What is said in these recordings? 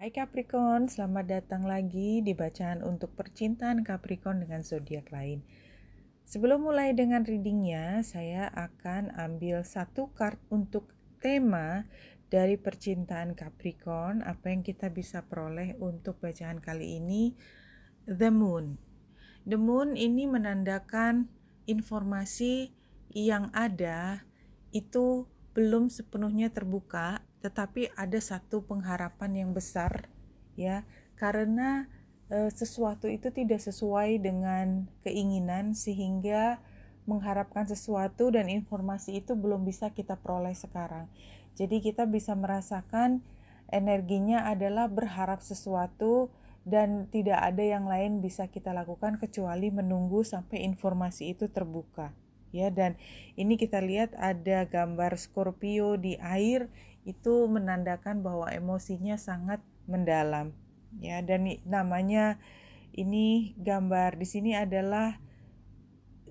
Hai Capricorn, selamat datang lagi di bacaan untuk percintaan Capricorn dengan zodiak lain. Sebelum mulai dengan readingnya, saya akan ambil satu card untuk tema dari percintaan Capricorn. Apa yang kita bisa peroleh untuk bacaan kali ini? The Moon. The Moon ini menandakan informasi yang ada itu belum sepenuhnya terbuka tetapi ada satu pengharapan yang besar ya karena e, sesuatu itu tidak sesuai dengan keinginan sehingga mengharapkan sesuatu dan informasi itu belum bisa kita peroleh sekarang. Jadi kita bisa merasakan energinya adalah berharap sesuatu dan tidak ada yang lain bisa kita lakukan kecuali menunggu sampai informasi itu terbuka ya dan ini kita lihat ada gambar Scorpio di air itu menandakan bahwa emosinya sangat mendalam ya dan namanya ini gambar di sini adalah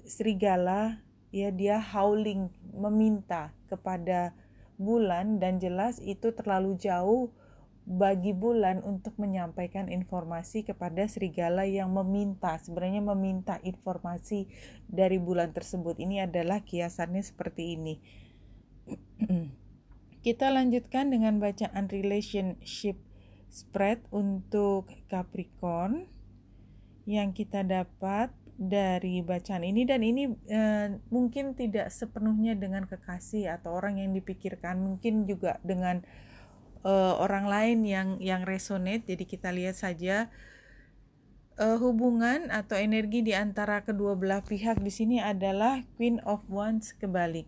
serigala ya dia howling meminta kepada bulan dan jelas itu terlalu jauh bagi bulan untuk menyampaikan informasi kepada serigala yang meminta sebenarnya meminta informasi dari bulan tersebut ini adalah kiasannya seperti ini Kita lanjutkan dengan bacaan relationship spread untuk Capricorn yang kita dapat dari bacaan ini dan ini e, mungkin tidak sepenuhnya dengan kekasih atau orang yang dipikirkan mungkin juga dengan e, orang lain yang yang resonate jadi kita lihat saja e, hubungan atau energi di antara kedua belah pihak di sini adalah Queen of Wands kebalik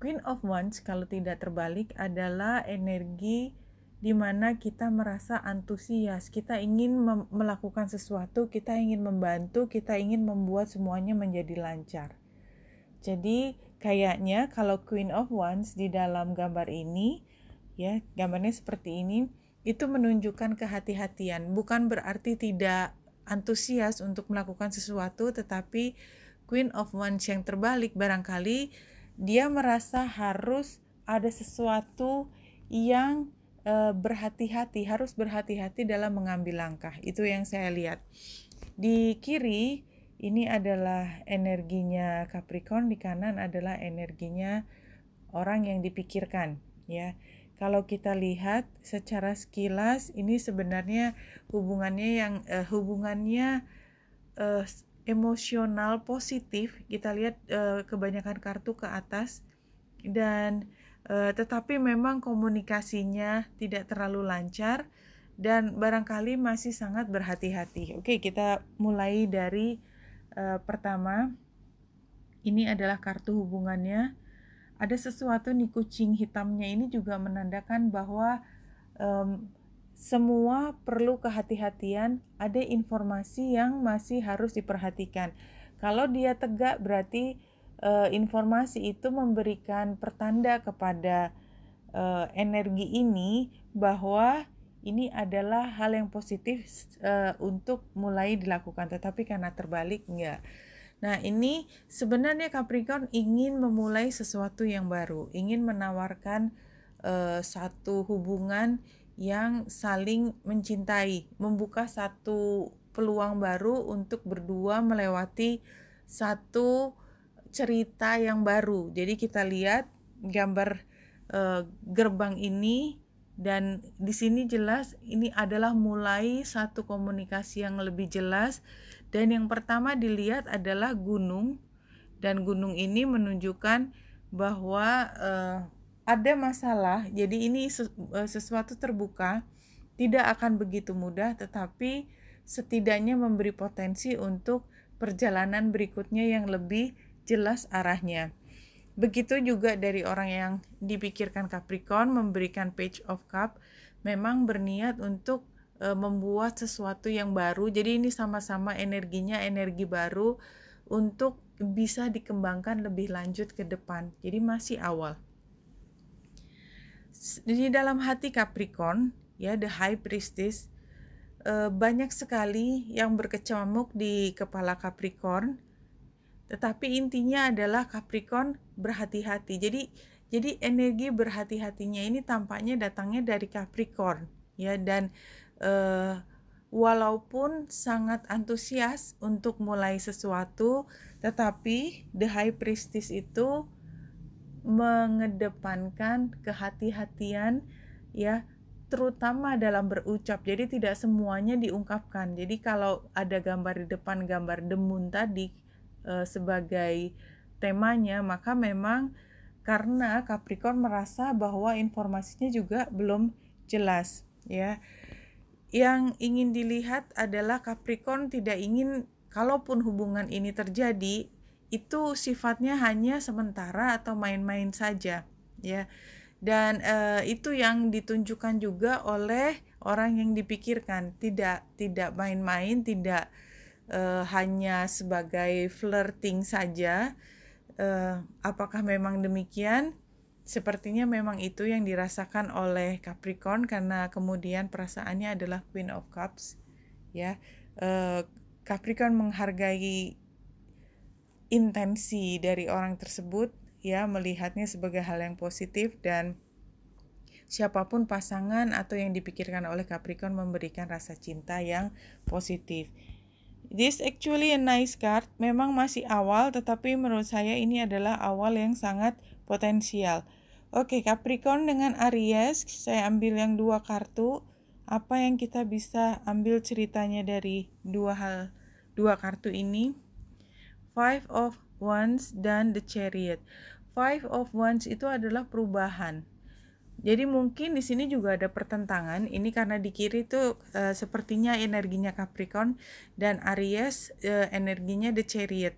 Queen of Wands kalau tidak terbalik adalah energi di mana kita merasa antusias, kita ingin melakukan sesuatu, kita ingin membantu, kita ingin membuat semuanya menjadi lancar. Jadi kayaknya kalau Queen of Wands di dalam gambar ini, ya gambarnya seperti ini, itu menunjukkan kehati-hatian, bukan berarti tidak antusias untuk melakukan sesuatu, tetapi Queen of Wands yang terbalik barangkali dia merasa harus ada sesuatu yang e, berhati-hati, harus berhati-hati dalam mengambil langkah. Itu yang saya lihat. Di kiri ini adalah energinya Capricorn, di kanan adalah energinya orang yang dipikirkan, ya. Kalau kita lihat secara sekilas ini sebenarnya hubungannya yang e, hubungannya eh, emosional positif kita lihat e, kebanyakan kartu ke atas dan e, tetapi memang komunikasinya tidak terlalu lancar dan barangkali masih sangat berhati-hati. Oke, kita mulai dari e, pertama. Ini adalah kartu hubungannya. Ada sesuatu nih kucing hitamnya ini juga menandakan bahwa um, semua perlu kehati-hatian, ada informasi yang masih harus diperhatikan. Kalau dia tegak berarti e, informasi itu memberikan pertanda kepada e, energi ini bahwa ini adalah hal yang positif e, untuk mulai dilakukan, tetapi karena terbalik enggak. Nah, ini sebenarnya Capricorn ingin memulai sesuatu yang baru, ingin menawarkan uh, satu hubungan yang saling mencintai, membuka satu peluang baru untuk berdua melewati satu cerita yang baru. Jadi kita lihat gambar e, gerbang ini dan di sini jelas ini adalah mulai satu komunikasi yang lebih jelas dan yang pertama dilihat adalah gunung dan gunung ini menunjukkan bahwa e, ada masalah. Jadi ini eh, sesuatu terbuka tidak akan begitu mudah tetapi setidaknya memberi potensi untuk perjalanan berikutnya yang lebih jelas arahnya. Begitu juga dari orang yang dipikirkan Capricorn memberikan Page of Cup memang berniat untuk eh, membuat sesuatu yang baru. Jadi ini sama-sama energinya energi baru untuk bisa dikembangkan lebih lanjut ke depan. Jadi masih awal di dalam hati Capricorn, ya the High Priestess, eh, banyak sekali yang berkecamuk di kepala Capricorn. Tetapi intinya adalah Capricorn berhati-hati. Jadi jadi energi berhati-hatinya ini tampaknya datangnya dari Capricorn, ya dan eh, walaupun sangat antusias untuk mulai sesuatu, tetapi the High Priestess itu mengedepankan kehati-hatian ya terutama dalam berucap. Jadi tidak semuanya diungkapkan. Jadi kalau ada gambar di depan gambar demun tadi e, sebagai temanya, maka memang karena Capricorn merasa bahwa informasinya juga belum jelas, ya. Yang ingin dilihat adalah Capricorn tidak ingin kalaupun hubungan ini terjadi, itu sifatnya hanya sementara atau main-main saja ya dan e, itu yang ditunjukkan juga oleh orang yang dipikirkan tidak tidak main-main tidak e, hanya sebagai flirting saja e, apakah memang demikian sepertinya memang itu yang dirasakan oleh Capricorn karena kemudian perasaannya adalah Queen of Cups ya e, Capricorn menghargai intensi dari orang tersebut ya melihatnya sebagai hal yang positif dan siapapun pasangan atau yang dipikirkan oleh Capricorn memberikan rasa cinta yang positif. This actually a nice card. Memang masih awal tetapi menurut saya ini adalah awal yang sangat potensial. Oke, Capricorn dengan Aries, saya ambil yang dua kartu. Apa yang kita bisa ambil ceritanya dari dua hal dua kartu ini? Five of Wands dan The Chariot. Five of Wands itu adalah perubahan. Jadi mungkin di sini juga ada pertentangan. Ini karena di kiri tuh e, sepertinya energinya Capricorn dan Aries e, energinya The Chariot.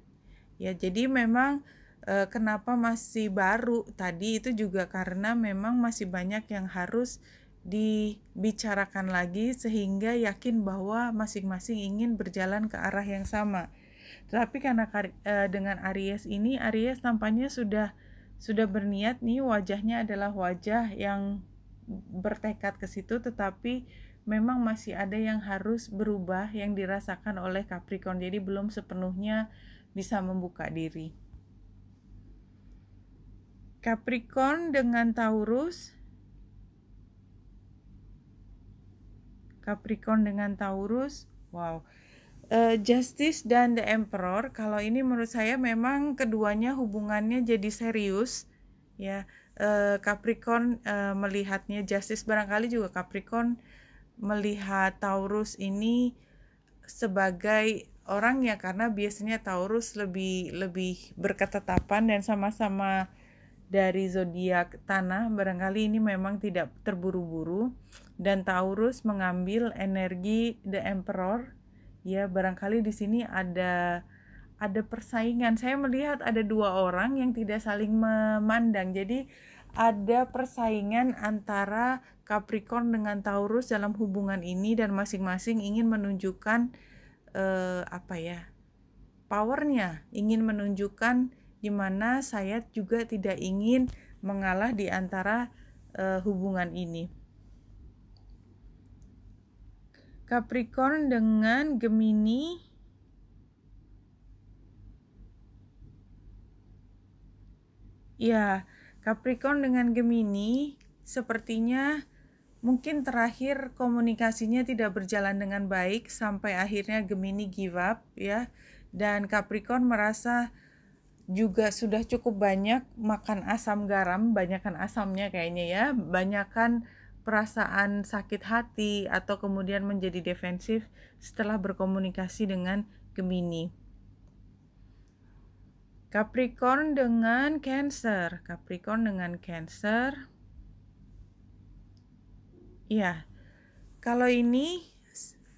Ya, jadi memang e, kenapa masih baru tadi itu juga karena memang masih banyak yang harus dibicarakan lagi sehingga yakin bahwa masing-masing ingin berjalan ke arah yang sama. Tetapi karena uh, dengan Aries ini Aries tampaknya sudah sudah berniat nih wajahnya adalah wajah yang bertekad ke situ tetapi memang masih ada yang harus berubah yang dirasakan oleh Capricorn. Jadi belum sepenuhnya bisa membuka diri. Capricorn dengan Taurus. Capricorn dengan Taurus. Wow uh, Justice dan The Emperor kalau ini menurut saya memang keduanya hubungannya jadi serius ya uh, Capricorn uh, melihatnya Justice barangkali juga Capricorn melihat Taurus ini sebagai orang ya karena biasanya Taurus lebih lebih berketetapan dan sama-sama dari zodiak tanah barangkali ini memang tidak terburu-buru dan Taurus mengambil energi the emperor ya barangkali di sini ada ada persaingan. Saya melihat ada dua orang yang tidak saling memandang. Jadi ada persaingan antara Capricorn dengan Taurus dalam hubungan ini dan masing-masing ingin menunjukkan eh, apa ya? powernya, ingin menunjukkan di mana saya juga tidak ingin mengalah di antara eh, hubungan ini. Capricorn dengan Gemini Ya, Capricorn dengan Gemini sepertinya mungkin terakhir komunikasinya tidak berjalan dengan baik sampai akhirnya Gemini give up ya. Dan Capricorn merasa juga sudah cukup banyak makan asam garam, banyakkan asamnya kayaknya ya, banyakkan perasaan sakit hati atau kemudian menjadi defensif setelah berkomunikasi dengan Gemini. Capricorn dengan Cancer, Capricorn dengan Cancer. Ya. Kalau ini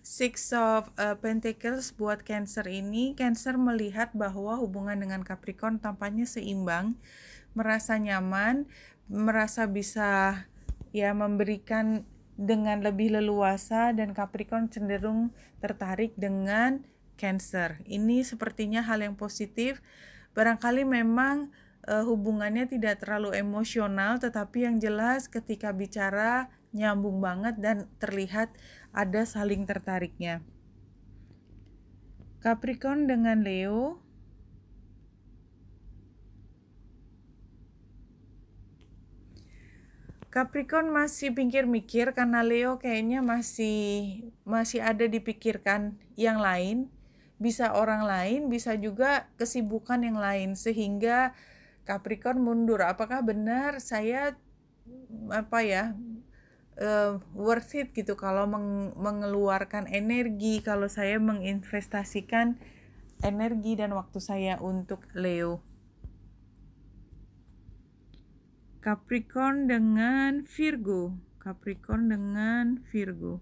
Six of uh, Pentacles buat Cancer ini, Cancer melihat bahwa hubungan dengan Capricorn tampaknya seimbang, merasa nyaman, merasa bisa ya memberikan dengan lebih leluasa dan Capricorn cenderung tertarik dengan Cancer. Ini sepertinya hal yang positif. Barangkali memang e, hubungannya tidak terlalu emosional, tetapi yang jelas ketika bicara nyambung banget dan terlihat ada saling tertariknya. Capricorn dengan Leo Capricorn masih pikir-mikir karena Leo kayaknya masih masih ada dipikirkan yang lain, bisa orang lain, bisa juga kesibukan yang lain sehingga Capricorn mundur. Apakah benar saya apa ya uh, worth it gitu kalau meng mengeluarkan energi, kalau saya menginvestasikan energi dan waktu saya untuk Leo? Capricorn dengan Virgo. Capricorn dengan Virgo.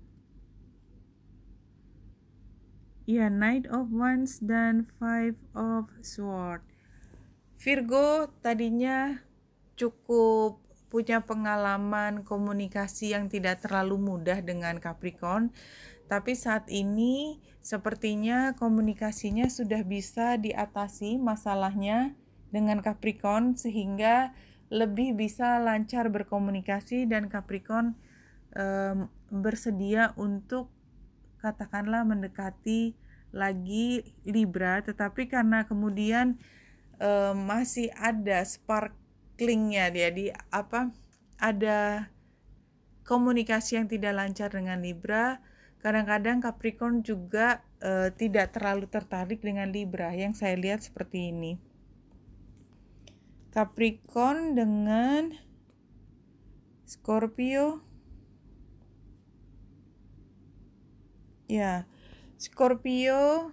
Ya, Knight of Wands dan Five of Swords. Virgo tadinya cukup punya pengalaman komunikasi yang tidak terlalu mudah dengan Capricorn, tapi saat ini sepertinya komunikasinya sudah bisa diatasi masalahnya dengan Capricorn sehingga lebih bisa lancar berkomunikasi dan Capricorn um, bersedia untuk katakanlah mendekati lagi Libra tetapi karena kemudian um, masih ada sparklingnya dia di apa ada komunikasi yang tidak lancar dengan Libra kadang-kadang Capricorn juga uh, tidak terlalu tertarik dengan Libra yang saya lihat seperti ini Capricorn dengan Scorpio. Ya, Scorpio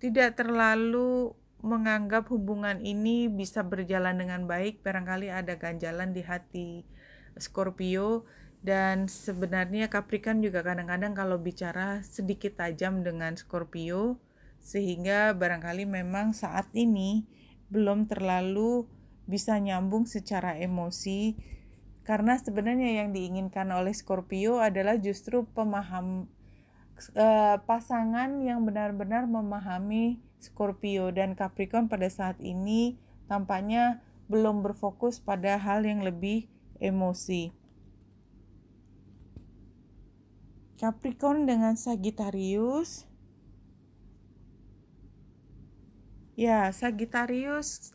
tidak terlalu menganggap hubungan ini bisa berjalan dengan baik. Barangkali ada ganjalan di hati Scorpio dan sebenarnya Capricorn juga kadang-kadang kalau bicara sedikit tajam dengan Scorpio sehingga barangkali memang saat ini belum terlalu bisa nyambung secara emosi karena sebenarnya yang diinginkan oleh Scorpio adalah justru pemaham eh, pasangan yang benar-benar memahami Scorpio dan Capricorn pada saat ini tampaknya belum berfokus pada hal yang lebih emosi. Capricorn dengan Sagittarius. Ya, Sagittarius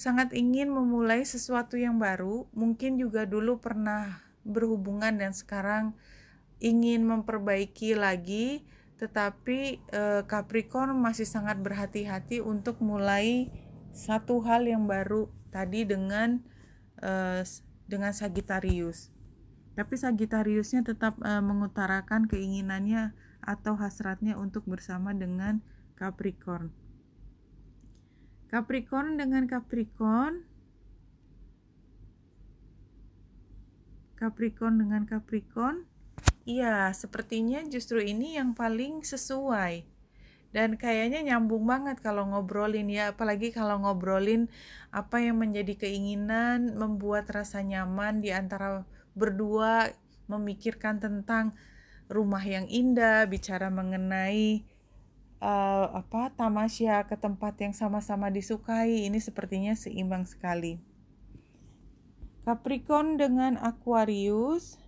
sangat ingin memulai sesuatu yang baru, mungkin juga dulu pernah berhubungan dan sekarang ingin memperbaiki lagi, tetapi eh, Capricorn masih sangat berhati-hati untuk mulai satu hal yang baru tadi dengan eh, dengan Sagittarius. Tapi Sagittariusnya tetap eh, mengutarakan keinginannya atau hasratnya untuk bersama dengan Capricorn. Capricorn dengan Capricorn. Capricorn dengan Capricorn. Iya, sepertinya justru ini yang paling sesuai. Dan kayaknya nyambung banget kalau ngobrolin ya, apalagi kalau ngobrolin apa yang menjadi keinginan, membuat rasa nyaman di antara berdua, memikirkan tentang rumah yang indah, bicara mengenai uh, apa tamasya ke tempat yang sama-sama disukai ini sepertinya seimbang sekali. Capricorn dengan Aquarius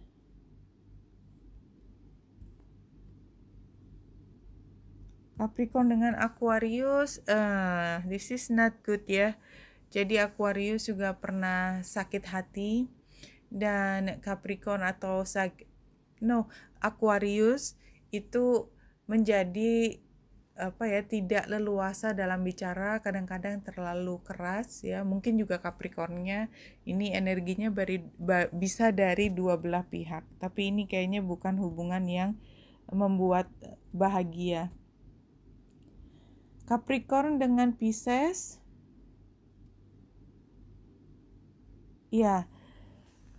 Capricorn dengan Aquarius, uh, this is not good ya. Jadi Aquarius juga pernah sakit hati dan Capricorn atau sak no Aquarius itu menjadi apa ya tidak leluasa dalam bicara kadang-kadang terlalu keras ya mungkin juga Capricornnya ini energinya bisa dari dua belah pihak tapi ini kayaknya bukan hubungan yang membuat eh, bahagia Capricorn dengan Pisces ya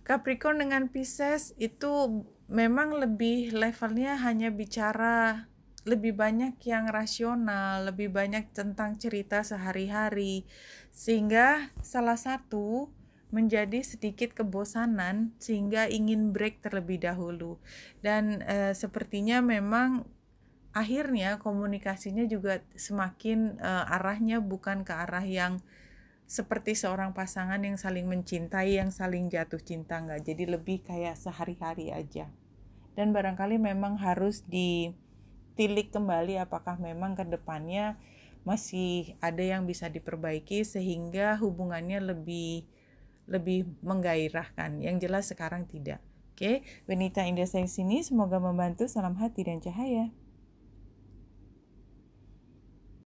Capricorn dengan Pisces itu memang lebih levelnya hanya bicara lebih banyak yang rasional, lebih banyak tentang cerita sehari-hari, sehingga salah satu menjadi sedikit kebosanan sehingga ingin break terlebih dahulu. Dan e, sepertinya memang akhirnya komunikasinya juga semakin e, arahnya bukan ke arah yang seperti seorang pasangan yang saling mencintai, yang saling jatuh cinta enggak. Jadi lebih kayak sehari-hari aja. Dan barangkali memang harus di tilik kembali apakah memang kedepannya masih ada yang bisa diperbaiki sehingga hubungannya lebih lebih menggairahkan. Yang jelas sekarang tidak. Oke, okay? Indah saya sini semoga membantu. Salam hati dan cahaya.